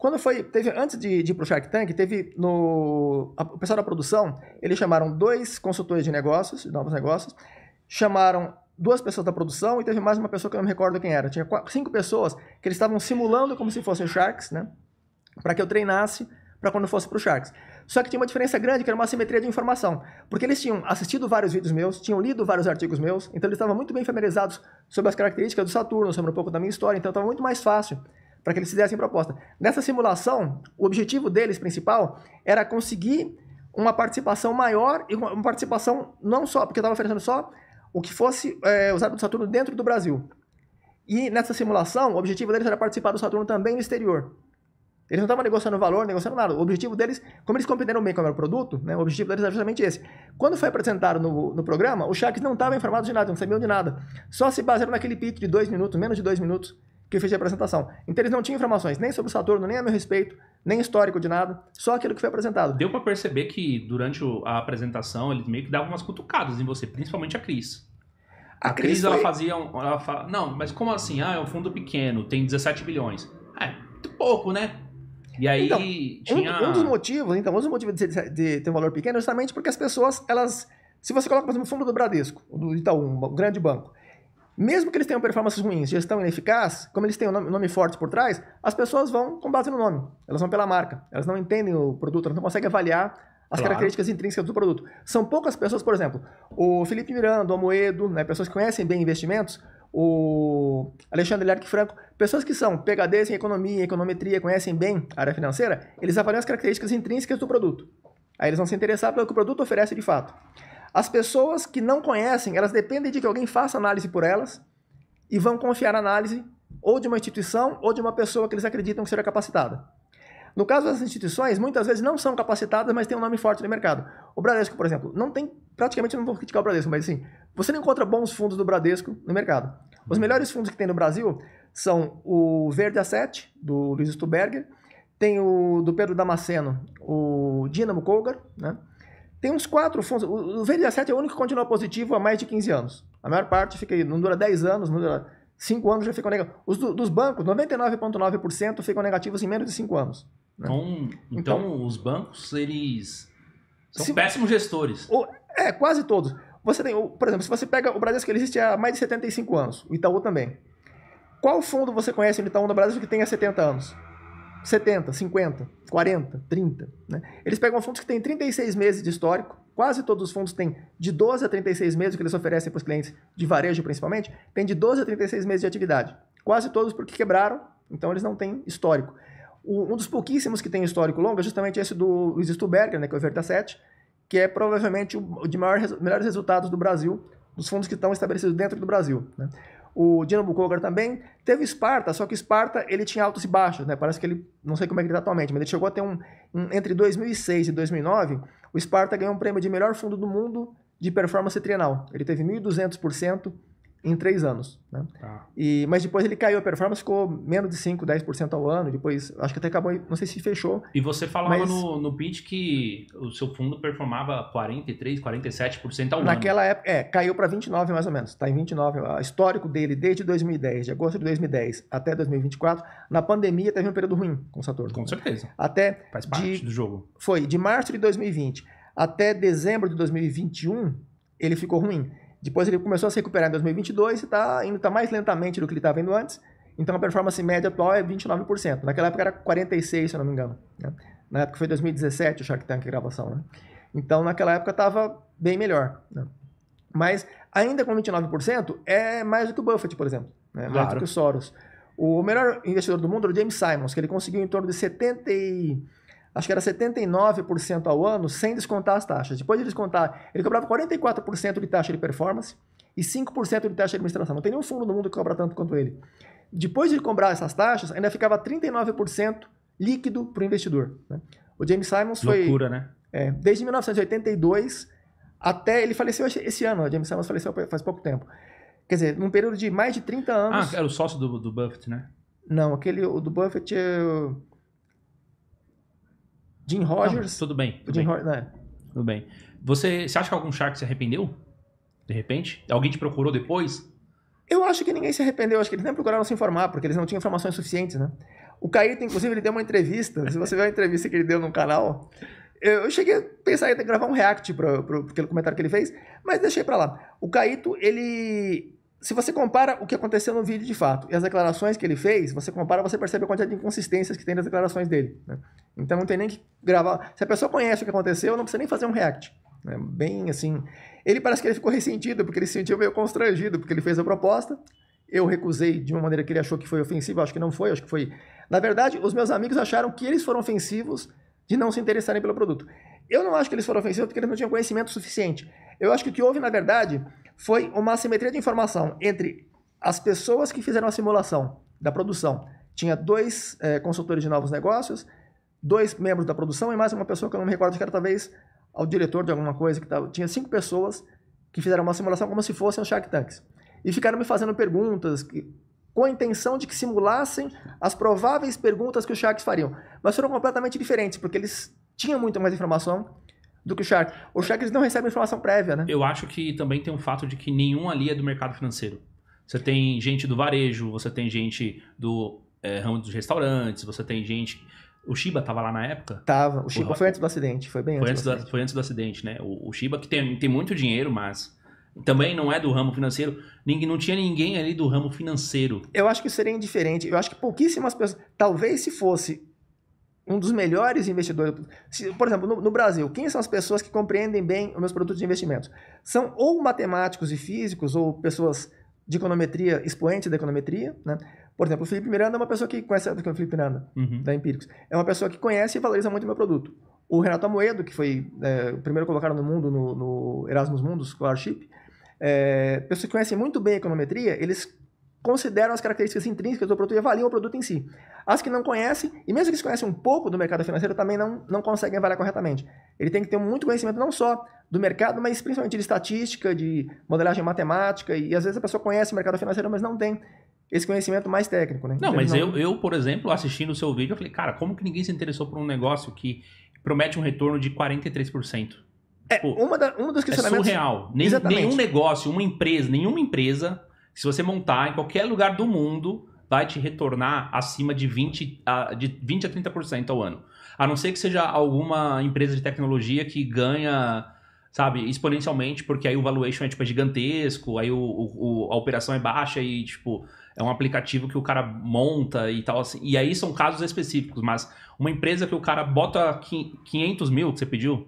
Quando foi, teve, antes de, de ir pro Shark Tank, teve no, a, o pessoal da produção, eles chamaram dois consultores de negócios, de novos negócios, chamaram duas pessoas da produção e teve mais uma pessoa que eu não me recordo quem era. Tinha quatro, cinco pessoas que eles estavam simulando como se fossem Sharks, né? Para que eu treinasse para quando fosse pro Sharks. Só que tinha uma diferença grande, que era uma simetria de informação. Porque eles tinham assistido vários vídeos meus, tinham lido vários artigos meus, então eles estavam muito bem familiarizados sobre as características do Saturno, sobre um pouco da minha história, então estava muito mais fácil para que eles fizessem proposta. Nessa simulação, o objetivo deles principal era conseguir uma participação maior e uma participação não só, porque estava oferecendo só o que fosse é, usado do Saturno dentro do Brasil. E nessa simulação, o objetivo deles era participar do Saturno também no exterior. Eles não estavam negociando valor, negociando nada. O objetivo deles, como eles compreenderam bem qual era o produto, né, o objetivo deles era justamente esse. Quando foi apresentado no, no programa, os Sharks não estavam informados de nada, não sabiam de nada. Só se basearam naquele pitch de dois minutos, menos de dois minutos, que eu fiz de apresentação. Então eles não tinham informações nem sobre o Saturno, nem a meu respeito, nem histórico de nada, só aquilo que foi apresentado. Deu para perceber que durante a apresentação eles meio que davam umas cutucadas em você, principalmente a Cris. A, a Cris, Cris foi... ela fazia. Ela não, mas como assim? Ah, é um fundo pequeno, tem 17 bilhões. é muito pouco, né? E aí então, tinha. Um, um, dos motivos, então, um dos motivos de, de, ter um valor pequeno é justamente porque as pessoas, elas. Se você coloca, por exemplo, o fundo do Bradesco, do Itaú, um grande banco, mesmo que eles tenham performances ruins, gestão ineficaz, como eles têm um nome, forte por trás, as pessoas vão com base no nome, elas vão pela marca, elas não entendem o produto, elas não conseguem avaliar as claro. características intrínsecas do produto. São poucas pessoas, por exemplo, o Felipe Miranda, o Amoedo, né, pessoas que conhecem bem investimentos, o Alexandre Lerck Franco, pessoas que são PHDs em economia, econometria, conhecem bem a área financeira, eles avaliam as características intrínsecas do produto. Aí eles vão se interessar pelo que o produto oferece de fato. As pessoas que não conhecem, elas dependem de que alguém faça análise por elas e vão confiar na análise ou de uma instituição ou de uma pessoa que eles acreditam que seja capacitada. No caso das instituições, muitas vezes não são capacitadas, mas têm um nome forte no mercado. O Bradesco, por exemplo, não tem, praticamente não vou criticar o Bradesco, mas assim, você não encontra bons fundos do Bradesco no mercado. Os uhum. melhores fundos que tem no Brasil são o Verde A7, do Luiz Stuberger, tem o do Pedro Damasceno, o Dinamo Colgar, né? Tem uns quatro fundos. O v 17 é o único que continua positivo há mais de 15 anos. A maior parte fica aí, não dura 10 anos, não dura 5 anos já ficam negativos. Os do, dos bancos, 99,9% ficam negativos em menos de 5 anos. Né? Então, então, então, os bancos, eles são se, péssimos gestores. O, é, quase todos. Você tem, por exemplo, se você pega o que ele existe há mais de 75 anos, o Itaú também. Qual fundo você conhece no Itaú no Brasil que tenha 70 anos? 70, 50, 40, 30. Né? Eles pegam fundos que têm 36 meses de histórico, quase todos os fundos têm de 12 a 36 meses, que eles oferecem para os clientes de varejo principalmente, tem de 12 a 36 meses de atividade. Quase todos porque quebraram, então eles não têm histórico. O, um dos pouquíssimos que tem histórico longo é justamente esse do Luiz Stuberger, né, que é o Verta 7, que é provavelmente o de maior, melhores resultados do Brasil, dos fundos que estão estabelecidos dentro do Brasil. Né? O Dinamo Kogar também. Teve Esparta, só que Esparta ele tinha altos e baixos, né? Parece que ele, não sei como é que ele tá atualmente, mas ele chegou a ter um, um entre 2006 e 2009, o Esparta ganhou um prêmio de melhor fundo do mundo de performance trienal. Ele teve 1.200% em três anos. Né? Ah. E, mas depois ele caiu a performance, ficou menos de 5, 10% ao ano. Depois, acho que até acabou, não sei se fechou. E você falava mas... no, no pitch que o seu fundo performava 43, 47% ao Naquela ano. Naquela época, é, caiu para 29 mais ou menos. Está em 29. O histórico dele desde 2010, de agosto de 2010 até 2024. Na pandemia teve um período ruim com o Saturno. Com né? certeza. Até Faz parte de, do jogo. Foi, de março de 2020 até dezembro de 2021, ele ficou ruim. Depois ele começou a se recuperar em 2022 e está indo está mais lentamente do que ele tá estava indo antes. Então a performance média atual é 29%. Naquela época era 46%, se eu não me engano. Né? Na época foi 2017 o Shark Tank gravação, né? Então naquela época estava bem melhor. Né? Mas ainda com 29% é mais do que o Buffett, por exemplo. Né? Claro. Mais do que o Soros. O melhor investidor do mundo era o James Simons, que ele conseguiu em torno de 70 e acho que era 79% ao ano, sem descontar as taxas. Depois de descontar, ele cobrava 44% de taxa de performance e 5% de taxa de administração. Não tem nenhum fundo no mundo que cobra tanto quanto ele. Depois de cobrar essas taxas, ainda ficava 39% líquido para o investidor. Né? O James Simons Loucura, foi... Loucura, né? É, desde 1982 até... Ele faleceu esse ano, o James Simons faleceu faz pouco tempo. Quer dizer, num período de mais de 30 anos... Ah, era o sócio do, do Buffett, né? Não, aquele o do Buffett... Eu... Eh, Jim Rogers. Não, tudo bem. Tudo Jim bem. Rogers, né? Tudo bem. Você, você acha que algum Shark se arrependeu? De repente? Alguém te procurou depois? Eu acho que ninguém se arrependeu. Acho que eles nem procuraram se informar, porque eles não tinham informações suficientes, né? O Caíto, inclusive, ele deu uma entrevista. Se você ver a entrevista que ele deu no canal, eu cheguei a pensar em gravar um react para aquele comentário que ele fez, mas deixei para lá. O Caíto, ele se você compara o que aconteceu no vídeo de fato e as declarações que ele fez, você compara, você percebe a quantidade de inconsistências que tem nas declarações dele. Né? Então não tem nem que gravar. Se a pessoa conhece o que aconteceu, não precisa nem fazer um react. Né? Bem assim. Ele parece que ele ficou ressentido, porque ele se sentiu meio constrangido, porque ele fez a proposta. Eu recusei de uma maneira que ele achou que foi ofensiva, acho que não foi, acho que foi. Na verdade, os meus amigos acharam que eles foram ofensivos de não se interessarem pelo produto. Eu não acho que eles foram ofensivos porque eles não tinham conhecimento suficiente. Eu acho que o que houve, na verdade, foi uma assimetria de informação entre as pessoas que fizeram a simulação da produção. Tinha dois é, consultores de novos negócios, dois membros da produção e mais uma pessoa que eu não me recordo que era talvez ao diretor de alguma coisa. que tava... Tinha cinco pessoas que fizeram uma simulação como se fossem os Shark Tanks. E ficaram me fazendo perguntas que, com a intenção de que simulassem as prováveis perguntas que os Sharks fariam. Mas foram completamente diferentes, porque eles tinham muito mais informação do que o Shark. O Shark eles não recebem informação prévia, né? Eu acho que também tem um fato de que nenhum ali é do mercado financeiro. Você tem gente do varejo, você tem gente do é, ramo dos restaurantes, você tem gente. O Shiba tava lá na época? Tava. O Shiba o... foi antes do acidente, foi bem foi antes. Do foi antes do acidente, né? O, o Shiba, que tem, tem muito dinheiro, mas também não é do ramo financeiro. Ninguém, não tinha ninguém ali do ramo financeiro. Eu acho que seria indiferente. Eu acho que pouquíssimas pessoas. Talvez se fosse um dos melhores investidores. Se, por exemplo, no, no, Brasil, quem são as pessoas que compreendem bem os meus produtos de investimentos? São ou matemáticos e físicos, ou pessoas de econometria, expoentes da econometria, né? Por exemplo, o Felipe Miranda é uma pessoa que conhece, o Felipe Miranda, uhum. da Empíricos, é uma pessoa que conhece e valoriza muito o meu produto. O Renato Amoedo, que foi é, o primeiro colocado no mundo, no, no Erasmus Mundus Scholarship, é, pessoas que conhecem muito bem a econometria, eles consideram as características intrínsecas do produto e avaliam o produto em si. As que não conhecem, e mesmo que se conhecem um pouco do mercado financeiro, também não, não conseguem avaliar corretamente. Ele tem que ter muito conhecimento não só do mercado, mas principalmente de estatística, de modelagem matemática, e às vezes a pessoa conhece o mercado financeiro, mas não tem esse conhecimento mais técnico. Né? Não, então, mas não... Eu, eu, por exemplo, assistindo o seu vídeo, eu falei, cara, como que ninguém se interessou por um negócio que promete um retorno de 43%? É, tipo, uma, da, um dos é questionamentos... É surreal. Nem, nenhum negócio, uma empresa, nenhuma empresa que se você montar em qualquer lugar do mundo, vai te retornar acima de 20 a, de 20 a 30% ao ano. A não ser que seja alguma empresa de tecnologia que ganha, sabe, exponencialmente, porque aí o valuation é, tipo, é gigantesco, aí o, o, a operação é baixa e, tipo, é um aplicativo que o cara monta e tal. Assim. E aí são casos específicos, mas uma empresa que o cara bota 500 mil, que você pediu,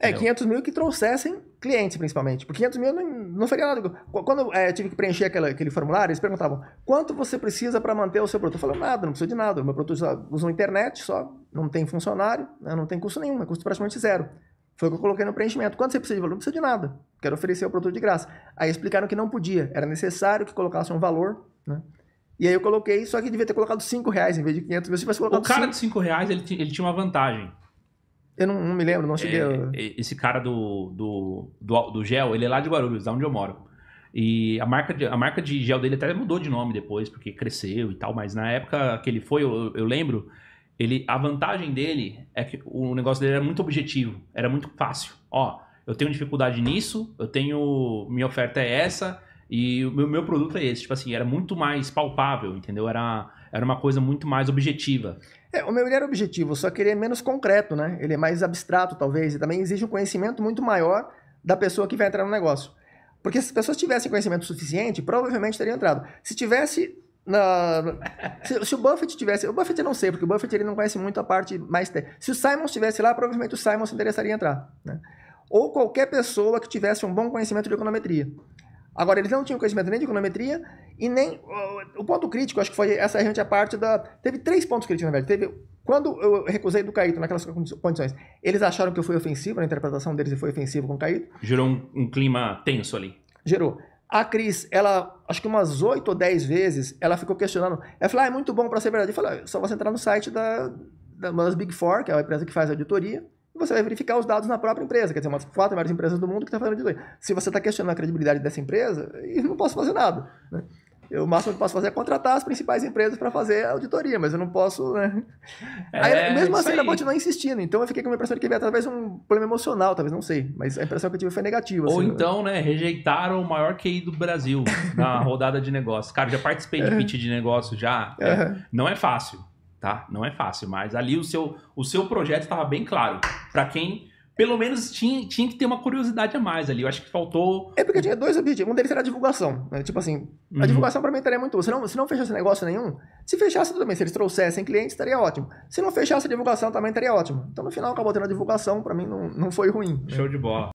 é, 500 mil que trouxessem clientes, principalmente. Por 500 mil não, não faria nada. Quando é, tive que preencher aquela, aquele formulário, eles perguntavam quanto você precisa para manter o seu produto. Eu falei, nada, não precisa de nada. O meu produto usa uma internet só, não tem funcionário, né? não tem custo nenhum, é custo praticamente zero. Foi o que eu coloquei no preenchimento. Quanto você precisa de valor? Não precisa de nada. Quero oferecer o produto de graça. Aí explicaram que não podia, era necessário que colocasse um valor, né? E aí eu coloquei, só que devia ter colocado 5 reais em vez de 500 mil. Se tivesse colocado o cara cinco... de 5 reais, ele, ele tinha uma vantagem eu não, não me lembro, não cheguei. A... É, é, esse cara do, do, do, do gel, ele é lá de Guarulhos, da onde eu moro. E a marca, de, a marca de gel dele até mudou de nome depois, porque cresceu e tal, mas na época que ele foi, eu, eu lembro, ele a vantagem dele é que o negócio dele era muito objetivo, era muito fácil. Ó, eu tenho dificuldade nisso, eu tenho. Minha oferta é essa, e o meu, meu produto é esse. Tipo assim, era muito mais palpável, entendeu? Era era uma coisa muito mais objetiva. É, o meu ele era objetivo, só que ele é menos concreto, né? Ele é mais abstrato, talvez, e também exige um conhecimento muito maior da pessoa que vai entrar no negócio. Porque se as pessoas tivessem conhecimento suficiente, provavelmente teriam entrado. Se tivesse na... Se, se, o Buffett tivesse. O Buffett eu não sei, porque o Buffett ele não conhece muito a parte mais. Te... Se o Simon estivesse lá, provavelmente o Simon se interessaria em entrar. Né? Ou qualquer pessoa que tivesse um bom conhecimento de econometria. Agora, eles não tinham conhecimento nem de econometria e nem. O ponto crítico, acho que foi essa realmente a parte da. Teve três pontos críticos, na verdade. Teve. Quando eu recusei do Caíto naquelas condições, eles acharam que eu fui ofensivo, na interpretação deles e foi ofensivo com o Caíto. Gerou um, um clima tenso ali. Gerou. A Cris, ela, acho que umas oito ou dez vezes, ela ficou questionando. Ela falou, ah, é muito bom para ser verdade. Eu falei, ah, só você entrar no site da, da, uma das Big Four, que é a empresa que faz auditoria você vai verificar os dados na própria empresa, quer dizer, uma das quatro maiores empresas do mundo que está fazendo lei. Se você está questionando a credibilidade dessa empresa, eu não posso fazer nada. Né? Eu, o máximo que posso fazer é contratar as principais empresas para fazer a auditoria, mas eu não posso. Né? É, aí, mesmo assim, ela continua insistindo. Então eu fiquei com a impressão de que havia talvez um problema emocional, talvez, não sei. Mas a impressão que eu tive foi negativa. Ou assim, né? então, né? né? rejeitaram o maior QI do Brasil na rodada de negócios. Cara, já participei de é. pitch de negócio já. É. Não é fácil tá? Não é fácil, mas ali o seu, o seu projeto estava bem claro. Para quem, pelo menos, tinha, tinha que ter uma curiosidade a mais ali. Eu acho que faltou. É porque tinha dois objetivos. Um deles era a divulgação. Né? Tipo assim, a uhum. divulgação para mim estaria muito boa. Se não, se não fechasse negócio nenhum, se fechasse tudo bem. Se eles trouxessem clientes, estaria ótimo. Se não fechasse a divulgação, também estaria ótimo. Então, no final, acabou tendo a divulgação. Para mim, não, não foi ruim. Né? Show de bola.